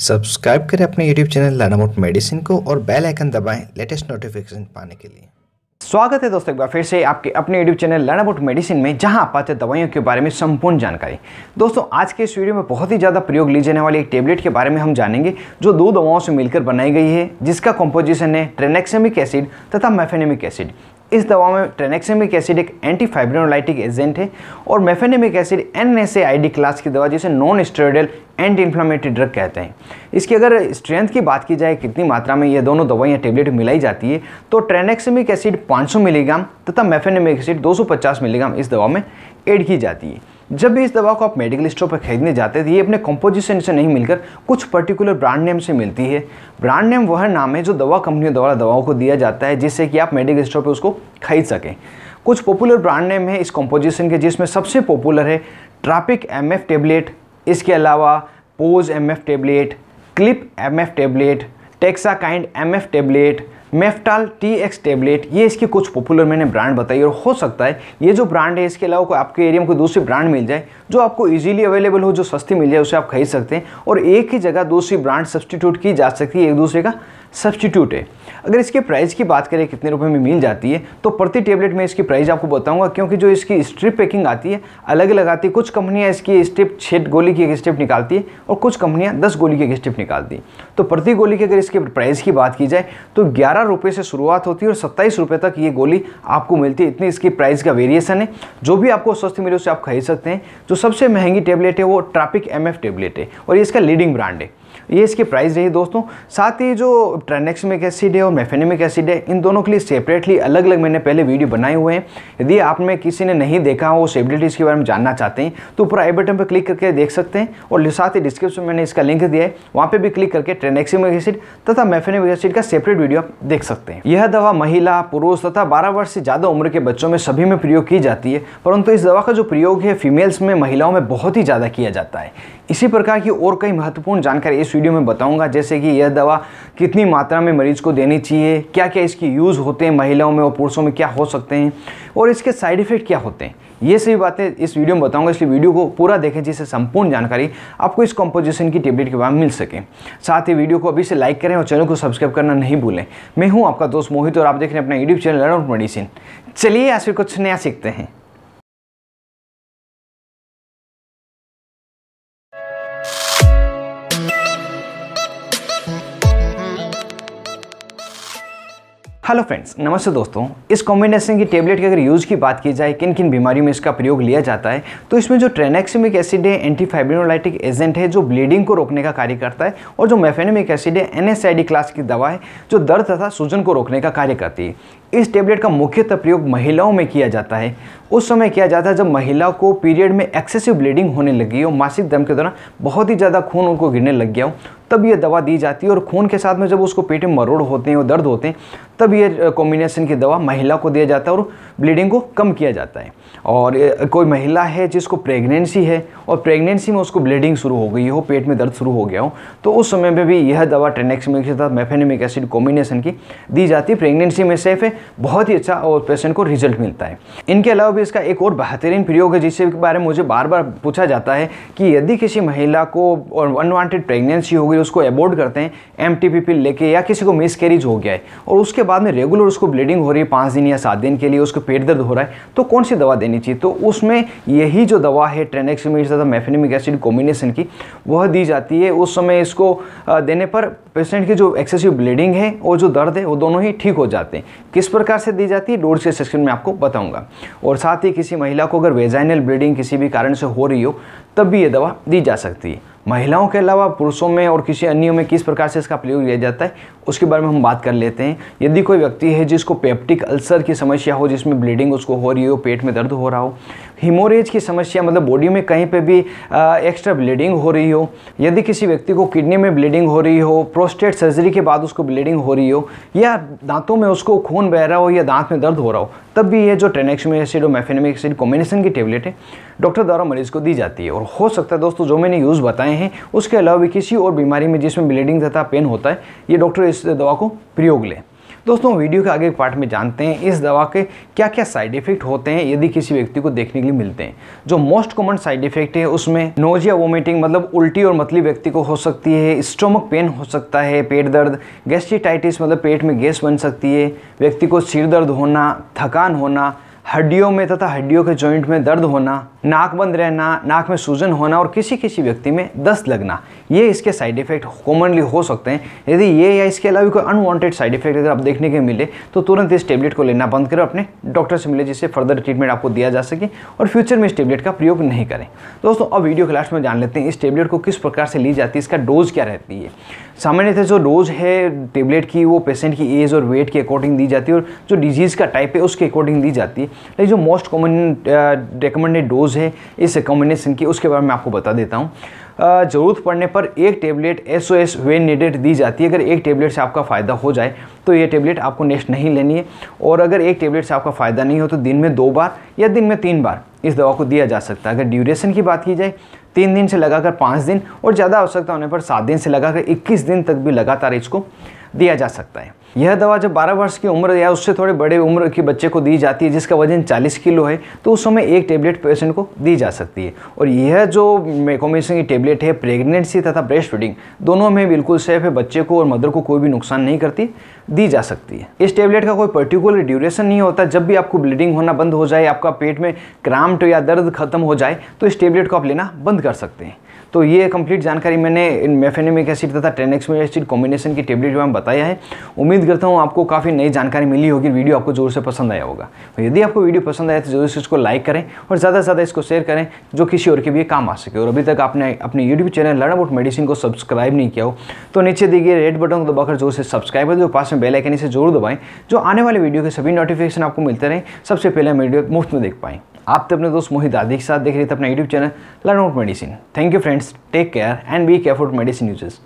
subscribe करें अपने YouTube channel लर्नामोट medicine को और बेल आइकन दबाएं लेटेस्ट नोटिफिकेशन पाने के लिए स्वागत है दोस्तों एक बार फिर से आपके अपने YouTube channel learn about medicine में जहां आप आते दवाइयों के बारे में संपूर्ण जानकारी दोस्तों आज के इस वीडियो में बहुत ही ज़्यादा प्रयोग ली जाने वाली एक टेबलेट के बारे में हम जानेंगे जो दो दवाओं से मिलकर बनाई गई है जिसका कॉम्पोजिशन है ट्रेनेक्सेमिक एसिड तथा मैफेनेमिक एसिड इस दवा में ट्रेनेक्सेमिक एसिड एक एंटी एजेंट है और mefenamic acid N S class की दवा जिसे non steroidal anti inflammatory drug कहते हैं इसकी अगर स्ट्रेंथ की बात की जाए कितनी मात्रा में ये दोनों दवाइयाँ टेबलेट मिलाई जाती है तो ट्रेनेक्सेमिक एसिड 500 मिलीग्राम तथा मेफेनेमिक एसिड 250 मिलीग्राम इस दवा में एड की जाती है जब भी इस दवा को आप मेडिकल स्टोर पर खरीदने जाते हैं तो ये अपने कॉम्पोजिशन से नहीं मिलकर कुछ पर्टिकुलर ब्रांड नेम से मिलती है ब्रांड नेम वह नाम है जो दवा कंपनियों द्वारा दवाओं को दिया जाता है जिससे कि आप मेडिकल स्टोर पर उसको खरीद सकें कुछ पॉपुलर ब्रांड नेम है इस कॉम्पोजिशन के जिसमें सबसे पॉपुलर है ट्रापिक एम एफ टेबलेट इसके अलावा Pause M F tablet Clip M F tablet Texakind M F tablet Meftal T X tablet ये इसकी कुछ पॉपुलर मैंने ब्रांड बताई और हो सकता है ये जो ब्रांड है इसके अलावा कोई आपके एरिया में कोई दूसरी ब्रांड मिल जाए जो आपको ईजिली अवेलेबल हो जो सस्ती मिल जाए उसे आप खरीद सकते हैं और एक ही जगह दूसरी ब्रांड सब्सटीट्यूट की जा सकती है एक दूसरे का सब्सटीट्यूट है अगर इसके प्राइस की बात करें कितने रुपए में मिल जाती है तो प्रति टेबलेट में इसकी प्राइस आपको बताऊंगा क्योंकि जो इसकी स्ट्रिप पैकिंग आती है अलग अलग आती है कुछ कंपनियां इसकी स्ट्रिप छः गोली की एक स्ट्रिप निकालती है और कुछ कंपनियां दस गोली की एक स्ट्रिप निकालती हैं तो प्रति गोली की अगर इसके प्राइस की बात की जाए तो ग्यारह रुपये से शुरुआत होती है और सत्ताईस रुपये तक ये गोली आपको मिलती है इतनी इसकी प्राइस का वेरिएसन है जो भी आपको स्वस्थ मिले उसे आप खरीद सकते हैं जो सबसे महंगी टेबलेट है वो ट्रापिक एम टेबलेट है और ये इसका लीडिंग ब्रांड है ये इसकी प्राइस रही दोस्तों साथ ही जो ट्रानेक्समिक एसिड है और मेफेनेमिक एसिड है इन दोनों के लिए सेपरेटली अलग अलग मैंने पहले वीडियो बनाए हुए हैं यदि आप में किसी ने नहीं देखा हो सेबिलिटीज़ के बारे में जानना चाहते हैं तो ऊपर आई बटन पर क्लिक करके देख सकते हैं और साथ ही डिस्क्रिप्शन में मैंने इसका लिंक दिया है वहाँ पर भी क्लिक करके ट्रेनेक्सिमिक एसिड तथा मेफेनेमिक एसिड का सेपरेट वीडियो आप देख सकते हैं यह दवा महिला पुरुष तथा बारह वर्ष से ज़्यादा उम्र के बच्चों में सभी में प्रयोग की जाती है परंतु इस दवा का जो प्रयोग है फीमेल्स में महिलाओं में बहुत ही ज़्यादा किया जाता है इसी प्रकार की और कई महत्वपूर्ण जानकारी इस वीडियो में बताऊंगा जैसे कि यह दवा कितनी मात्रा में मरीज को देनी चाहिए क्या क्या इसकी यूज़ होते हैं महिलाओं में और पुरुषों में क्या हो सकते हैं और इसके साइड इफ़ेक्ट क्या होते हैं ये सभी बातें इस वीडियो में बताऊंगा इसलिए वीडियो को पूरा देखें जिससे संपूर्ण जानकारी आपको इस कॉम्पोजिशन की टेबलेट के बारे में मिल सके साथ ही वीडियो को अभी से लाइक करें और चैनल को सब्सक्राइब करना नहीं भूलें मैं हूँ आपका दोस्त मोहित और आप देख रहे हैं अपना यूट्यूब चैनल लर्न मेडिसिन चलिए आज फिर कुछ नया सीखते हैं हेलो फ्रेंड्स नमस्ते दोस्तों इस कॉम्बिनेशन की टेबलेट के अगर यूज़ की बात की जाए किन किन बीमारियों में इसका प्रयोग लिया जाता है तो इसमें जो ट्रेनेक्सिमिक एसिड है एंटीफाइब्रिनोलाइटिक एजेंट है जो ब्लीडिंग को रोकने का कार्य करता है और जो मैफेनिमिक एसिड है एनएसआईडी क्लास की दवा है जो दर्द तथा सूजन को रोकने का कार्य करती है इस टेबलेट का मुख्यतः प्रयोग महिलाओं में किया जाता है उस समय किया जाता है जब महिलाओं को पीरियड में एक्सेसिव ब्लीडिंग होने लगी हो मासिक दम के दौरान बहुत ही ज़्यादा खून उनको गिरने लग गया हो तब ये दवा दी जाती है और खून के साथ में जब उसको पेट में मरोड़ होते हैं और दर्द होते हैं तब ये कॉम्बिनेशन की दवा महिला को दिया जाता है और ब्लीडिंग को कम किया जाता है और कोई महिला है जिसको प्रेगनेंसी है और प्रेगनेंसी में उसको ब्लीडिंग शुरू हो गई हो पेट में दर्द शुरू हो गया हो तो उस समय में भी यह दवा ट्रेनेक्सिमिक के साथ एसिड कॉम्बिनेशन की दी जाती है प्रेगनेंसी में सेफ है बहुत ही अच्छा और पेशेंट को रिजल्ट मिलता है इनके अलावा भी इसका एक और बेहतरीन प्रयोग है जिसके बारे में मुझे बार बार पूछा जाता है कि यदि किसी महिला को अनवांटेड प्रेगनेंसी हो गई उसको एबोर्ड करते हैं एम टी लेके या किसी को मिस हो गया है और उसके बाद में रेगुलर उसको ब्लीडिंग हो रही है पाँच दिन या सात दिन के लिए उसको पेट दर्द हो रहा है तो कौन सी दवा देनी चाहिए तो उसमें यही जो दवा है ट्रेनेक्सिमिक तथा मेफेनिमिक एसिड कॉम्बिनेशन की वह दी जाती है उस समय इसको देने पर पेशेंट की जो एक्सेसिव ब्लीडिंग है और जो दर्द है वो दोनों ही ठीक हो जाते हैं किस प्रकार से दी जाती है डोर के सेक्शन में आपको बताऊंगा और साथ ही किसी महिला को अगर वेजाइनल ब्लीडिंग किसी भी कारण से हो रही हो तब भी ये दवा दी जा सकती है महिलाओं के अलावा पुरुषों में और किसी अन्य में किस प्रकार से इसका प्रयोग किया जाता है उसके बारे में हम बात कर लेते हैं यदि कोई व्यक्ति है जिसको पेप्टिक अल्सर की समस्या हो जिसमें ब्लीडिंग उसको हो रही हो पेट में दर्द हो रहा हो हिमोरेज की समस्या मतलब बॉडी में कहीं पे भी एक्स्ट्रा ब्लीडिंग हो रही हो यदि किसी व्यक्ति को किडनी में ब्लीडिंग हो रही हो प्रोस्टेट सर्जरी के बाद उसको ब्लीडिंग हो रही हो या दांतों में उसको खून बह रहा हो या दांत में दर्द हो रहा हो तब भी ये जो ट्रेनेक्सम एसिड और मैफेनमिक एसिड कॉम्बिनेशन की टेबलेट है डॉक्टर द्वारा मरीज को दी जाती है और हो सकता है दोस्तों जो मैंने यूज़ बताए हैं उसके अलावा भी किसी और बीमारी में जिसमें ब्लीडिंग तथा पेन होता है ये डॉक्टर इस दवा को प्रयोग लें दोस्तों वीडियो के आगे पार्ट में जानते हैं इस दवा के क्या क्या साइड इफेक्ट होते हैं यदि किसी व्यक्ति को देखने के लिए मिलते हैं जो मोस्ट कॉमन साइड इफेक्ट है उसमें नोजिया वोमिटिंग मतलब उल्टी और मतली व्यक्ति को हो सकती है स्टोमक पेन हो सकता है पेट दर्द गैस्ट्रिटाइटिस मतलब पेट में गैस बन सकती है व्यक्ति को सिर दर्द होना थकान होना हड्डियों में तथा हड्डियों के जॉइंट में दर्द होना नाक बंद रहना नाक में सूजन होना और किसी किसी व्यक्ति में दस्त लगना ये इसके साइड इफ़ेक्ट कॉमनली हो सकते हैं यदि ये या इसके अलावा कोई अनवांटेड साइड इफेक्ट अगर आप देखने के मिले तो तुरंत इस टेबलेट को लेना बंद करें अपने डॉक्टर से मिले जिससे फर्दर ट्रीटमेंट आपको दिया जा सके और फ्यूचर में इस टेबलेट का प्रयोग नहीं करें दोस्तों अब वीडियो क्लास में जान लेते हैं इस टेबलेट को किस प्रकार से ली जाती है इसका डोज़ क्या रहती है सामान्यतः जो डोज है टेबलेट की वो पेशेंट की एज और वेट के अकॉर्डिंग दी जाती है और जो डिजीज़ का टाइप है उसके अकॉर्डिंग दी जाती है लेकिन जो most common recommended dose dose है इस कॉम्बिनेशन की उसके बारे में आपको बता देता हूँ ज़रूरत पड़ने पर एक टेबलेट एस ओ एस वे नीडेड दी जाती है अगर एक टेबलेट से आपका फ़ायदा हो जाए तो ये टेबलेट आपको नेक्स्ट नहीं लेनी है और अगर एक टेबलेट से आपका फ़ायदा नहीं हो तो दिन में दो बार या दिन में तीन बार इस दवा को दिया जा सकता है अगर ड्यूरेशन की बात की जाए तीन दिन से लगाकर पाँच दिन और ज़्यादा आवश्यकता होने पर सात दिन से लगाकर इक्कीस दिन तक भी लगातार इसको दिया जा सकता है यह दवा जब 12 वर्ष की उम्र या उससे थोड़े बड़े उम्र के बच्चे को दी जाती है जिसका वजन 40 किलो है तो उस समय एक टेबलेट पेशेंट को दी जा सकती है और यह जो मेकोमेसिन की टेबलेट है प्रेगनेंसी तथा ब्रेस्ट फीडिंग दोनों में बिल्कुल सेफ है बच्चे को और मदर को कोई भी नुकसान नहीं करती दी जा सकती है इस टेबलेट का कोई पर्टिकुलर ड्यूरेशन नहीं होता जब भी आपको ब्लीडिंग होना बंद हो जाए आपका पेट में क्राम्ट या दर्द खत्म हो जाए तो इस टेबलेट को आप लेना बंद कर सकते हैं तो ये कंप्लीट जानकारी मैंने इन मेफेनेमिक एसिड तथा टेनेक्समिक एसिड कॉम्बिनेशन की टेबलेट में बताया है उम्मीद करता हूँ आपको काफ़ी नई जानकारी मिली होगी वीडियो आपको जोर से पसंद आया होगा तो यदि आपको वीडियो पसंद आया तो जरूर से इसको लाइक करें और ज़्यादा से ज़्यादा इसको शेयर करें जो किसी और के भी काम आ सके और अभी तक आपने अपने YouTube channel learn about medicine को सब्सक्राइब नहीं किया हो तो नीचे दी गए रेड बटन को दबाकर जोर से सब्सक्राइब कर दो पास में बेल से इसे दबाएँ जो आने वाले वीडियो के सभी नोटिफिकेशन आपको मिलते रहें सबसे पहले वीडियो मुफ्त में देख पाएँ आप तो अपने दोस्त मोहित आदि के साथ देख रहे थे अपना YouTube channel learn about medicine thank you friends take care and be careful medicine uses